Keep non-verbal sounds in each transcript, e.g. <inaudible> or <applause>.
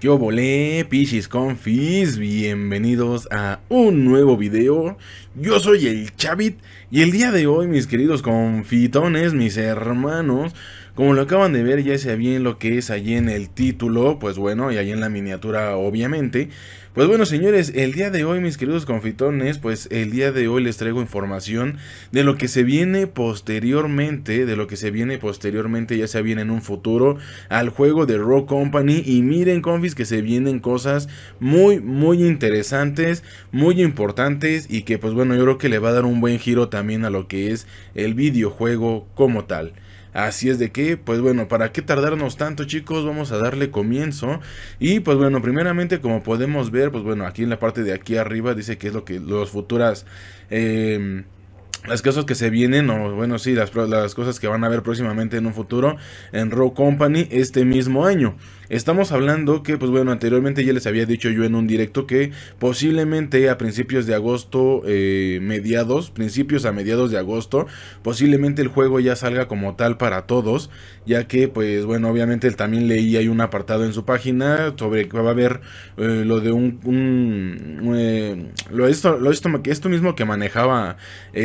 Yo volé, Pichis Confis, bienvenidos a un nuevo video. Yo soy el Chavit y el día de hoy, mis queridos confitones, mis hermanos, como lo acaban de ver, ya sea bien lo que es allí en el título, pues bueno, y ahí en la miniatura, obviamente, pues bueno, señores, el día de hoy, mis queridos confitones, pues el día de hoy les traigo información de lo que se viene posteriormente, de lo que se viene posteriormente, ya sea bien en un futuro, al juego de Rock Company. Y miren, confis, que se vienen cosas muy, muy interesantes, muy importantes y que pues bueno, yo creo que le va a dar un buen giro también a lo que es el videojuego como tal. Así es de que, pues bueno, ¿para qué tardarnos tanto chicos? Vamos a darle comienzo. Y pues bueno, primeramente como podemos ver, pues bueno, aquí en la parte de aquí arriba dice que es lo que los futuras... Eh, las cosas que se vienen, o bueno, sí, las, las, cosas que van a ver próximamente en un futuro en Raw Company este mismo año. Estamos hablando que, pues bueno, anteriormente ya les había dicho yo en un directo que posiblemente a principios de agosto, eh, mediados, principios a mediados de agosto, posiblemente el juego ya salga como tal para todos, ya que, pues bueno, obviamente él también leí hay un apartado en su página sobre que va a haber eh, lo de un... Eh, lo, esto, lo esto, esto mismo que manejaba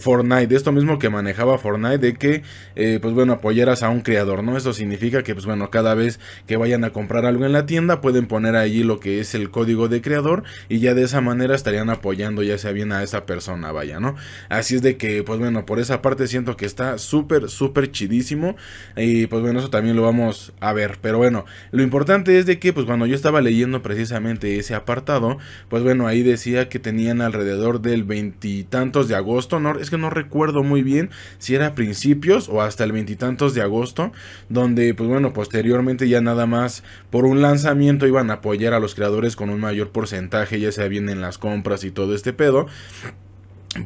Ford de esto mismo que manejaba Fortnite, de que, eh, pues bueno, apoyaras a un creador, ¿no? Eso significa que, pues bueno, cada vez que vayan a comprar algo en la tienda, pueden poner allí lo que es el código de creador y ya de esa manera estarían apoyando ya sea bien a esa persona, vaya, ¿no? Así es de que, pues bueno, por esa parte siento que está súper, súper chidísimo y pues bueno, eso también lo vamos a ver, pero bueno, lo importante es de que, pues cuando yo estaba leyendo precisamente ese apartado, pues bueno, ahí decía que tenían alrededor del veintitantos de agosto, no, es que no recuerdo muy bien si era a principios o hasta el veintitantos de agosto, donde pues bueno, posteriormente ya nada más por un lanzamiento iban a apoyar a los creadores con un mayor porcentaje, ya sea bien en las compras y todo este pedo.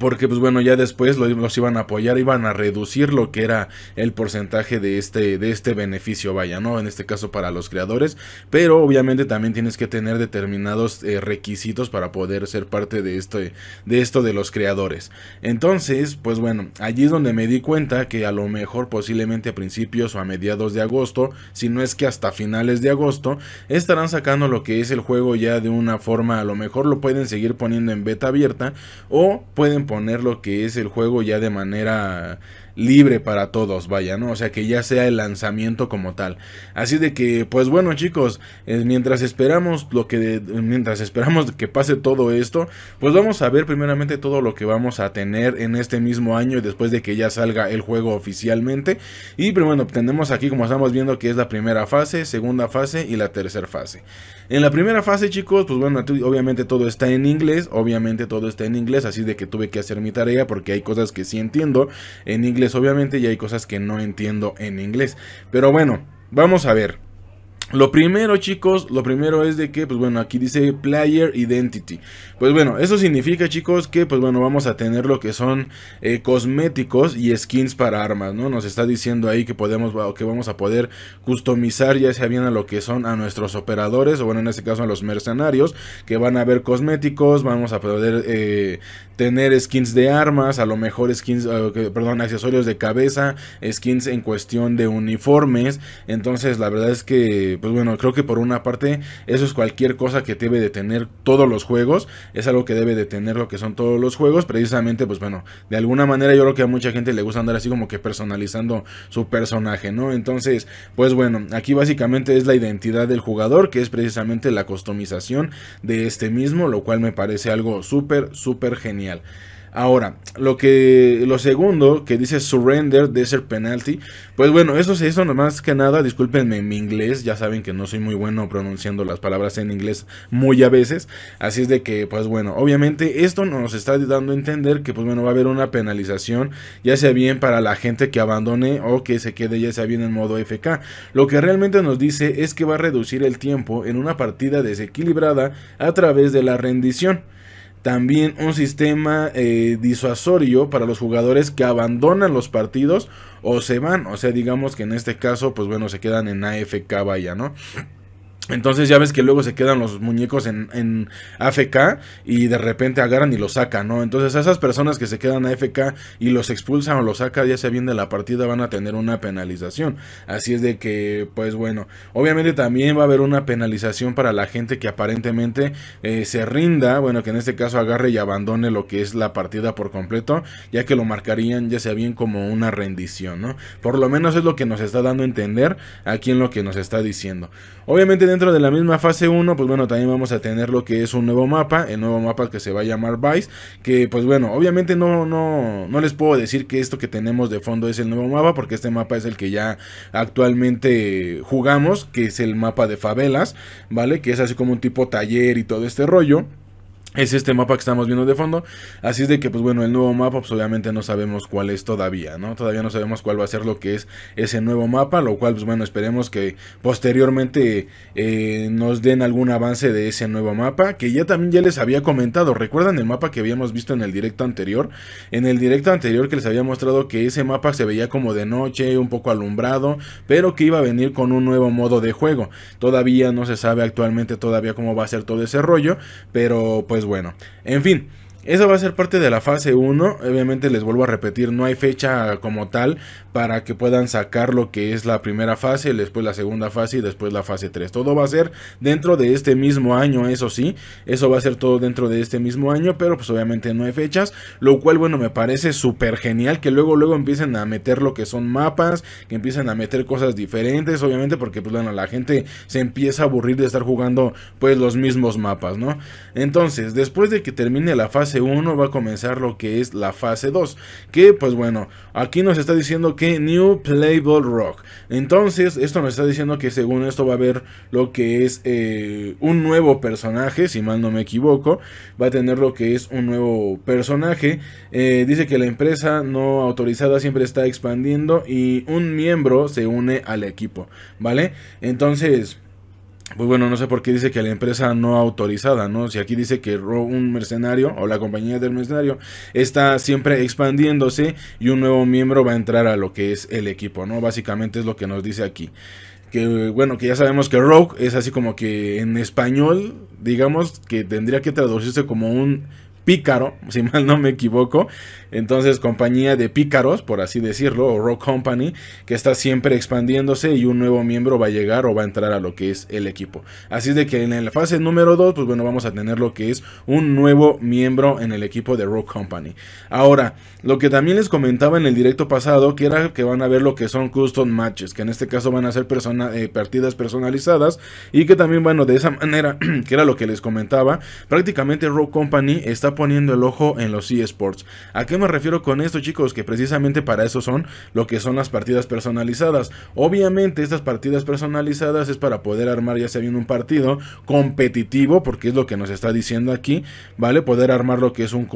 Porque pues bueno, ya después los, iban a apoyar, iban a reducir lo que era el porcentaje de este, de este beneficio, vaya, ¿no? En este caso para los creadores, pero obviamente también tienes que tener determinados eh, requisitos para poder ser parte de, este, de esto de los creadores. Entonces, pues bueno, allí es donde me di cuenta que a lo mejor posiblemente a principios o a mediados de agosto, si no es que hasta finales de agosto, estarán sacando lo que es el juego ya de una forma, a lo mejor lo pueden seguir poniendo en beta abierta o pueden poner lo que es el juego ya de manera libre para todos, vaya, ¿no? O sea, que ya sea el lanzamiento como tal. Así de que, pues bueno, chicos, eh, mientras esperamos lo que, mientras esperamos que pase todo esto, pues vamos a ver primeramente todo lo que vamos a tener en este mismo año después de que ya salga el juego oficialmente. Y pero pues bueno, tenemos aquí como estamos viendo que es la primera fase, segunda fase y la tercera fase. En la primera fase, chicos, pues bueno, obviamente todo está en inglés, obviamente todo está en inglés, así de que tuve que hacer mi tarea porque hay cosas que sí entiendo en inglés obviamente ya hay cosas que no entiendo en inglés. Pero bueno, vamos a ver. Lo primero, chicos, lo primero es de que, pues bueno, aquí dice Player Identity. Pues bueno, eso significa, chicos, que, pues bueno, vamos a tener lo que son eh, cosméticos y skins para armas, ¿no? Nos está diciendo ahí que podemos, que vamos a poder customizar ya sea bien a lo que son a nuestros operadores, o bueno, en este caso a los mercenarios, que van a ver cosméticos, vamos a poder eh, tener skins de armas, a lo mejor skins, eh, perdón, accesorios de cabeza, skins en cuestión de uniformes. Entonces, la verdad es que pues bueno, creo que por una parte eso es cualquier cosa que debe de tener todos los juegos, es algo que debe de tener lo que son todos los juegos, precisamente, pues bueno, de alguna manera yo creo que a mucha gente le gusta andar así como que personalizando su personaje, ¿no? Entonces, pues bueno, aquí básicamente es la identidad del jugador, que es precisamente la customización de este mismo, lo cual me parece algo súper, súper genial. Ahora, lo que lo segundo que dice surrender desert penalty, pues bueno, eso se hizo más que nada, discúlpenme mi inglés, ya saben que no soy muy bueno pronunciando las palabras en inglés muy a veces, así es de que pues bueno, obviamente esto nos está dando a entender que pues bueno, va a haber una penalización, ya sea bien para la gente que abandone o que se quede ya sea bien en modo FK. Lo que realmente nos dice es que va a reducir el tiempo en una partida desequilibrada a través de la rendición también un sistema eh, disuasorio para los jugadores que abandonan los partidos o se van. O sea, digamos que en este caso, pues bueno, se quedan en AFK, vaya, ¿no? Entonces ya ves que luego se quedan los muñecos en, en, AFK y de repente agarran y los sacan, ¿no? Entonces a esas personas que se quedan a AFK y los expulsan o los sacan ya sea bien de la partida van a tener una penalización. Así es de que, pues bueno, obviamente también va a haber una penalización para la gente que aparentemente eh, se rinda, bueno, que en este caso agarre y abandone lo que es la partida por completo, ya que lo marcarían ya sea bien como una rendición, ¿no? Por lo menos es lo que nos está dando a entender aquí en lo que nos está diciendo. Obviamente dentro de la misma fase 1, pues bueno, también vamos a tener lo que es un nuevo mapa, el nuevo mapa que se va a llamar Vice, que pues bueno, obviamente no, no, no les puedo decir que esto que tenemos de fondo es el nuevo mapa, porque este mapa es el que ya actualmente jugamos, que es el mapa de favelas, ¿vale? Que es así como un tipo taller y todo este rollo. Es este mapa que estamos viendo de fondo. Así es de que, pues bueno, el nuevo mapa, pues obviamente no sabemos cuál es todavía, ¿no? Todavía no sabemos cuál va a ser lo que es ese nuevo mapa, lo cual, pues bueno, esperemos que posteriormente eh, nos den algún avance de ese nuevo mapa, que ya también ya les había comentado. ¿Recuerdan el mapa que habíamos visto en el directo anterior? En el directo anterior que les había mostrado que ese mapa se veía como de noche, un poco alumbrado, pero que iba a venir con un nuevo modo de juego. Todavía no se sabe actualmente todavía cómo va a ser todo ese rollo, pero pues bueno. En fin, eso va a ser parte de la fase 1. Obviamente les vuelvo a repetir, no hay fecha como tal para que puedan sacar lo que es la primera fase, después la segunda fase y después la fase 3. Todo va a ser dentro de este mismo año, eso sí. Eso va a ser todo dentro de este mismo año, pero pues obviamente no hay fechas. Lo cual, bueno, me parece súper genial que luego, luego empiecen a meter lo que son mapas, que empiecen a meter cosas diferentes, obviamente porque pues bueno, la gente se empieza a aburrir de estar jugando pues los mismos mapas, ¿no? Entonces, después de que termine la fase uno 1 va a comenzar lo que es la fase 2. Que pues bueno, aquí nos está diciendo que New Playable Rock. Entonces, esto nos está diciendo que según esto va a haber lo que es eh, un nuevo personaje, si mal no me equivoco. Va a tener lo que es un nuevo personaje. Eh, dice que la empresa no autorizada siempre está expandiendo y un miembro se une al equipo, ¿vale? Entonces pues bueno, no sé por qué dice que la empresa no autorizada, ¿no? Si aquí dice que un mercenario o la compañía del mercenario está siempre expandiéndose y un nuevo miembro va a entrar a lo que es el equipo, ¿no? Básicamente es lo que nos dice aquí. Que bueno, que ya sabemos que Rogue es así como que en español, digamos que tendría que traducirse como un Pícaro, <laughs> si mal no me equivoco. Entonces, compañía de pícaros, por así decirlo, o Rock Company, que está siempre expandiéndose y un nuevo miembro va a llegar o va a entrar a lo que es el equipo. Así de que en la fase número 2, pues bueno, vamos a tener lo que es un nuevo miembro en el equipo de Rock Company. Ahora, lo que también les comentaba en el directo pasado, que era que van a ver lo que son custom matches, que en este caso van a ser eh, partidas personalizadas y que también, bueno, de esa manera, <clears throat> que era lo que les comentaba, prácticamente Rock Company está poniendo el ojo en los eSports. ¿A qué me refiero con esto chicos? Que precisamente para eso son lo que son las partidas personalizadas. Obviamente estas partidas personalizadas es para poder armar ya sea bien un partido competitivo, porque es lo que nos está diciendo aquí, ¿vale? Poder armar lo que es un,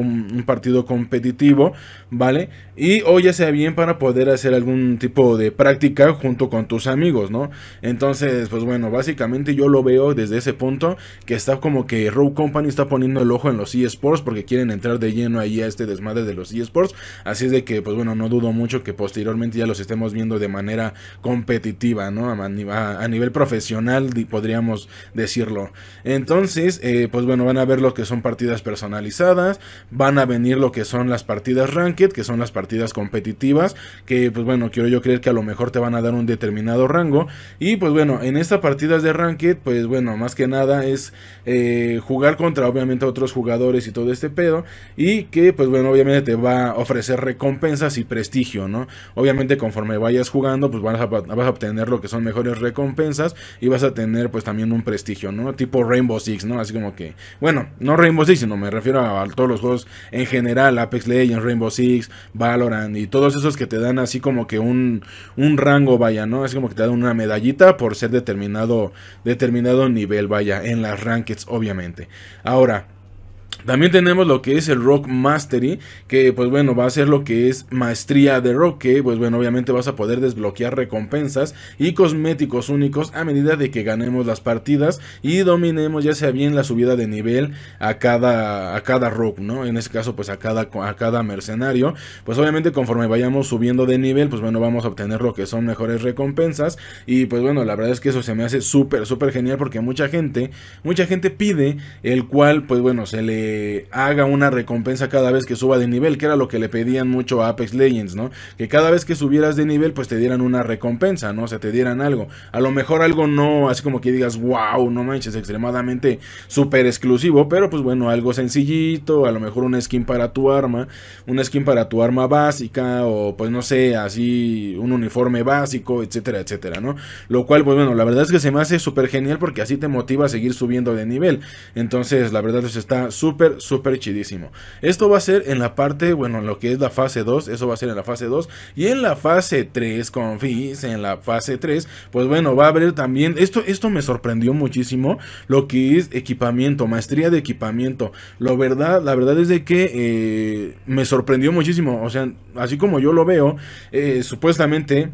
partido competitivo, ¿vale? Y o ya sea bien para poder hacer algún tipo de práctica junto con tus amigos, ¿no? Entonces, pues bueno, básicamente yo lo veo desde ese punto que está como que Rogue Company está poniendo el ojo en los eSports porque quieren entrar de lleno ahí a este desmadre de los eSports. Así es de que, pues bueno, no dudo mucho que posteriormente ya los estemos viendo de manera competitiva, ¿no? A, nivel profesional, podríamos decirlo. Entonces, eh, pues bueno, van a ver lo que son partidas personalizadas, van a venir lo que son las partidas ranked, que son las partidas competitivas, que pues bueno, quiero yo creer que a lo mejor te van a dar un determinado rango. Y pues bueno, en estas partidas de ranked, pues bueno, más que nada es eh, jugar contra obviamente otros jugadores y todo esto este pedo y que pues bueno, obviamente te va a ofrecer recompensas y prestigio, ¿no? Obviamente conforme vayas jugando pues vas a, vas a obtener lo que son mejores recompensas y vas a tener pues también un prestigio, ¿no? Tipo Rainbow Six, ¿no? Así como que, bueno, no Rainbow Six, sino me refiero a, todos los juegos en general, Apex Legends, Rainbow Six, Valorant y todos esos que te dan así como que un, un rango, vaya, ¿no? Así como que te dan una medallita por ser determinado, determinado nivel, vaya, en las rankings, obviamente. Ahora, también tenemos lo que es el Rock Mastery, que pues bueno, va a ser lo que es maestría de rock, que pues bueno, obviamente vas a poder desbloquear recompensas y cosméticos únicos a medida de que ganemos las partidas y dominemos ya sea bien la subida de nivel a cada, a cada rock, ¿no? En este caso pues a cada, a cada mercenario, pues obviamente conforme vayamos subiendo de nivel, pues bueno, vamos a obtener lo que son mejores recompensas y pues bueno, la verdad es que eso se me hace súper, súper genial porque mucha gente, mucha gente pide el cual pues bueno, se le eh, haga una recompensa cada vez que suba de nivel, que era lo que le pedían mucho a Apex Legends, ¿no? Que cada vez que subieras de nivel, pues te dieran una recompensa, ¿no? O sea, te dieran algo. A lo mejor algo no, así como que digas, wow, no manches, extremadamente súper exclusivo, pero pues bueno, algo sencillito, a lo mejor una skin para tu arma, una skin para tu arma básica, o pues no sé, así un uniforme básico, etcétera, etcétera, ¿no? Lo cual, pues bueno, la verdad es que se me hace súper genial porque así te motiva a seguir subiendo de nivel. Entonces, la verdad, que está súper súper, súper chidísimo. Esto va a ser en la parte, bueno, lo que es la fase 2, eso va a ser en la fase 2. Y en la fase 3, confíes, en la fase 3, pues bueno, va a haber también, esto, esto me sorprendió muchísimo, lo que es equipamiento, maestría de equipamiento. lo verdad, la verdad es de que eh, me sorprendió muchísimo, o sea, así como yo lo veo, eh, supuestamente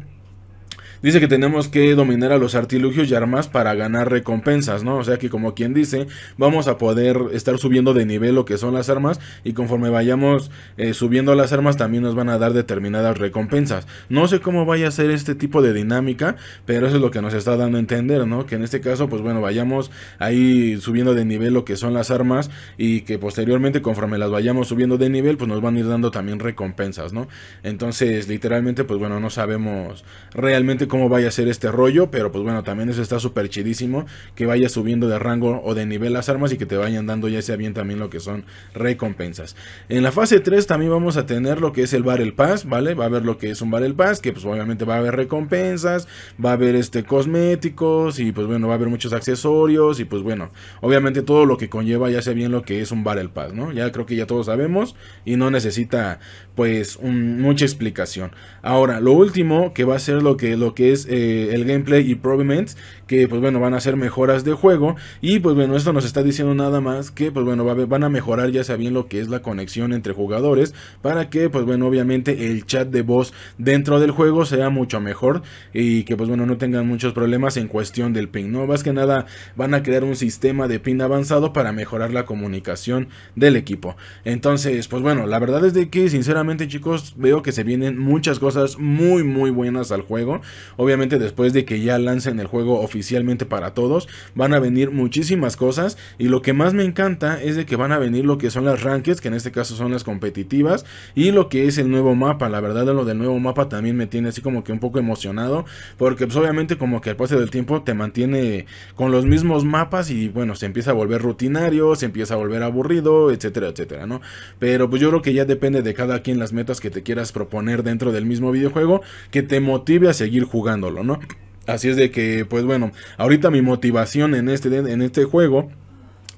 dice que tenemos que dominar a los artilugios y armas para ganar recompensas, ¿no? O sea que como quien dice, vamos a poder estar subiendo de nivel lo que son las armas y conforme vayamos eh, subiendo las armas también nos van a dar determinadas recompensas. No sé cómo vaya a ser este tipo de dinámica, pero eso es lo que nos está dando a entender, ¿no? Que en este caso, pues bueno, vayamos ahí subiendo de nivel lo que son las armas y que posteriormente conforme las vayamos subiendo de nivel, pues nos van a ir dando también recompensas, ¿no? Entonces, literalmente, pues bueno, no sabemos realmente cómo vaya a ser este rollo, pero pues bueno, también eso está súper chidísimo, que vaya subiendo de rango o de nivel las armas y que te vayan dando ya sea bien también lo que son recompensas. En la fase 3 también vamos a tener lo que es el Barrel Pass, ¿vale? Va a haber lo que es un Barrel Pass, que pues obviamente va a haber recompensas, va a haber este cosméticos y pues bueno, va a haber muchos accesorios y pues bueno, obviamente todo lo que conlleva ya sea bien lo que es un Barrel Pass, ¿no? Ya creo que ya todos sabemos y no necesita pues mucha explicación. Ahora, lo último que va a ser lo que, lo que es eh, el gameplay y improvements... que pues bueno, van a ser mejoras de juego. Y pues bueno, esto nos está diciendo nada más que pues bueno, van a mejorar ya bien lo que es la conexión entre jugadores, para que pues bueno, obviamente el chat de voz dentro del juego sea mucho mejor y que pues bueno, no tengan muchos problemas en cuestión del ping, ¿no? Más que nada van a crear un sistema de ping avanzado para mejorar la comunicación del equipo. Entonces, pues bueno, la verdad es de que sinceramente chicos, veo que se vienen muchas cosas muy muy buenas al juego. Obviamente después de que ya lancen el juego oficialmente para todos, van a venir muchísimas cosas y lo que más me encanta es de que van a venir lo que son las rankings, que en este caso son las competitivas, y lo que es el nuevo mapa. La verdad lo del nuevo mapa también me tiene así como que un poco emocionado, porque pues obviamente como que al paso del tiempo te mantiene con los mismos mapas y bueno, se empieza a volver rutinario, se empieza a volver aburrido, etcétera, etcétera, ¿no? Pero pues yo creo que ya depende de cada quien las metas que te quieras proponer dentro del mismo videojuego, que te motive a seguir jugando jugándolo, ¿no? Así es de que, pues bueno, ahorita mi motivación en este, en este juego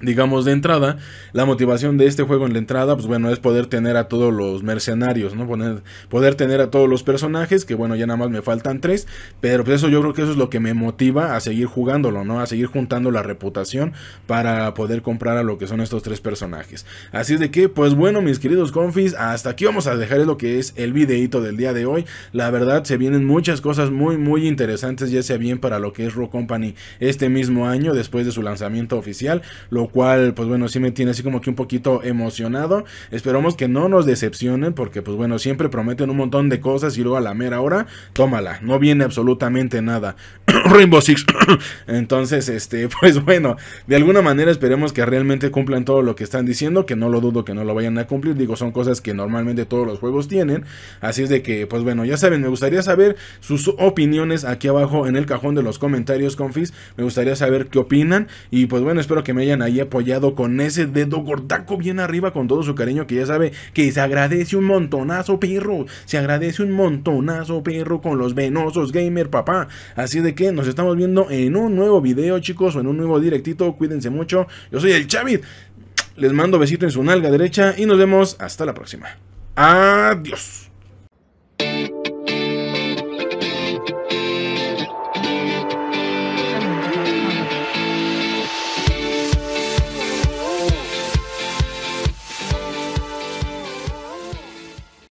digamos de entrada, la motivación de este juego en la entrada, pues bueno, es poder tener a todos los mercenarios, ¿no? poder tener a todos los personajes, que bueno, ya nada más me faltan tres, pero pues eso yo creo que eso es lo que me motiva a seguir jugándolo, ¿no? A seguir juntando la reputación para poder comprar a lo que son estos tres personajes. Así es de que, pues bueno, mis queridos confis, hasta aquí vamos a dejar lo que es el videito del día de hoy. La verdad, se vienen muchas cosas muy, muy interesantes, ya sea bien para lo que es Rock Company este mismo año, después de su lanzamiento oficial, lo cual, pues bueno, si me tiene así como que un poquito emocionado. Esperamos que no nos decepcionen, porque pues bueno, siempre prometen un montón de cosas y luego a la mera hora, tómala, no viene absolutamente nada. <clears throat> Rainbow Six. <clears throat> Entonces, este, <laughs> pues bueno, de alguna manera esperemos que realmente cumplan todo lo que están diciendo, que no lo dudo que no lo vayan a cumplir, digo, son cosas que normalmente todos los juegos tienen, así es de que, pues bueno, ya saben, me gustaría saber sus opiniones aquí abajo en el cajón de los comentarios, confis, me gustaría saber qué opinan y pues bueno, espero que me hayan ahí apoyado con ese dedo gordaco bien arriba con todo su cariño que ya sabe que se agradece un montonazo, perro. Se agradece un montonazo, perro, con los venosos gamer, papá. Así de que nos estamos viendo en un nuevo video, chicos, o en un nuevo directito. Cuídense mucho. Yo soy el Chavit. Les mando besito en su nalga derecha y nos vemos hasta la próxima. Adiós.